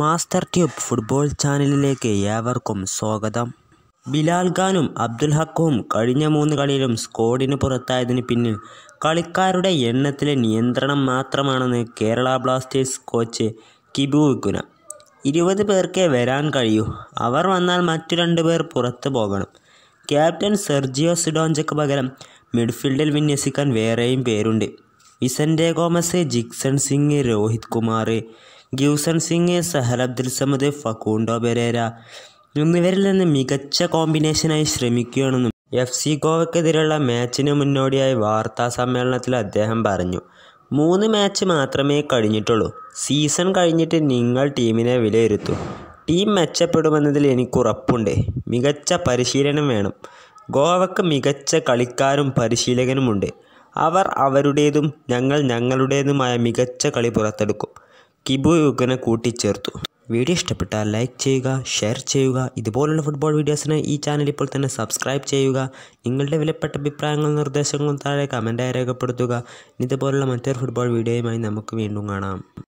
master tube football ചാനലിലേക്ക് ഏവർക്കും സ്വാഗതം ബിലാൽ ഖാനും അബ്ദുൽ ഹക്കും കഴിഞ്ഞ മൂന്ന് കളിയിലും സ്കോഡിന് പുറത്തായതിന് പിന്നിൽ കളിക്കാരുടെ എണ്ണത്തിലെ നിയന്ത്രണം മാത്രമാണെന്ന് Kerala Blasters coach Kibu Vicuña ഇരുപത് പേർക്കേ വരാൻ കഴിയൂ അവർ വന്നാൽ മറ്റു രണ്ട് പേർ പുറത്തു പോകണം ക്യാപ്റ്റൻ സെർജിയോ സിഡോഞ്ചയ്ക്ക് പകരം മിഡ്ഫീൽഡിൽ വിന്യസിക്കാൻ വേറെയും പേരുണ്ട് Vicente Gomez Jeakson Singh Rohit Kumar Givson Singh Sahal Abdul Samad Facundo Pereyra എന്നിവരിൽ നിന്ന് മികച്ച കോമ്പിനേഷനായി ശ്രമിക്കുകയാണെന്നും എഫ് സി ഗോവയ്ക്കെതിരെയുള്ള മാച്ചിന് മുന്നോടിയായി വാർത്താ സമ്മേളനത്തിൽ അദ്ദേഹം പറഞ്ഞു മൂന്ന് മാച്ച് മാത്രമേ കഴിഞ്ഞിട്ടുള്ളൂ സീസൺ കഴിഞ്ഞിട്ട് നിങ്ങൾ ടീമിനെ വിലയിരുത്തും ടീം മെച്ചപ്പെടുമെന്നതിൽ ഉറപ്പുണ്ട് മികച്ച പരിശീലനം വേണം ഗോവക്ക് മികച്ച കളിക്കാരും പരിശീലകനുമുണ്ട് അവർ അവരുടേതും ഞങ്ങൾ ഞങ്ങളുടേതുമായ മികച്ച കളി പുറത്തെടുക്കും കിബോയോക്കിനെ കൂട്ടിച്ചേർത്തു വീഡിയോ ഇഷ്ടപ്പെട്ടാൽ ലൈക്ക് ചെയ്യുക ഷെയർ ചെയ്യുക ഇതുപോലുള്ള ഫുട്ബോൾ വീഡിയോസിന് ഈ ചാനൽ ഇപ്പോൾ തന്നെ സബ്സ്ക്രൈബ് ചെയ്യുക നിങ്ങളുടെ വിലപ്പെട്ട അഭിപ്രായങ്ങളും നിർദ്ദേശങ്ങളും താഴെ കമൻറ്റായി രേഖപ്പെടുത്തുക ഇതുപോലുള്ള മറ്റൊരു ഫുട്ബോൾ വീഡിയോയുമായി നമുക്ക് വീണ്ടും കാണാം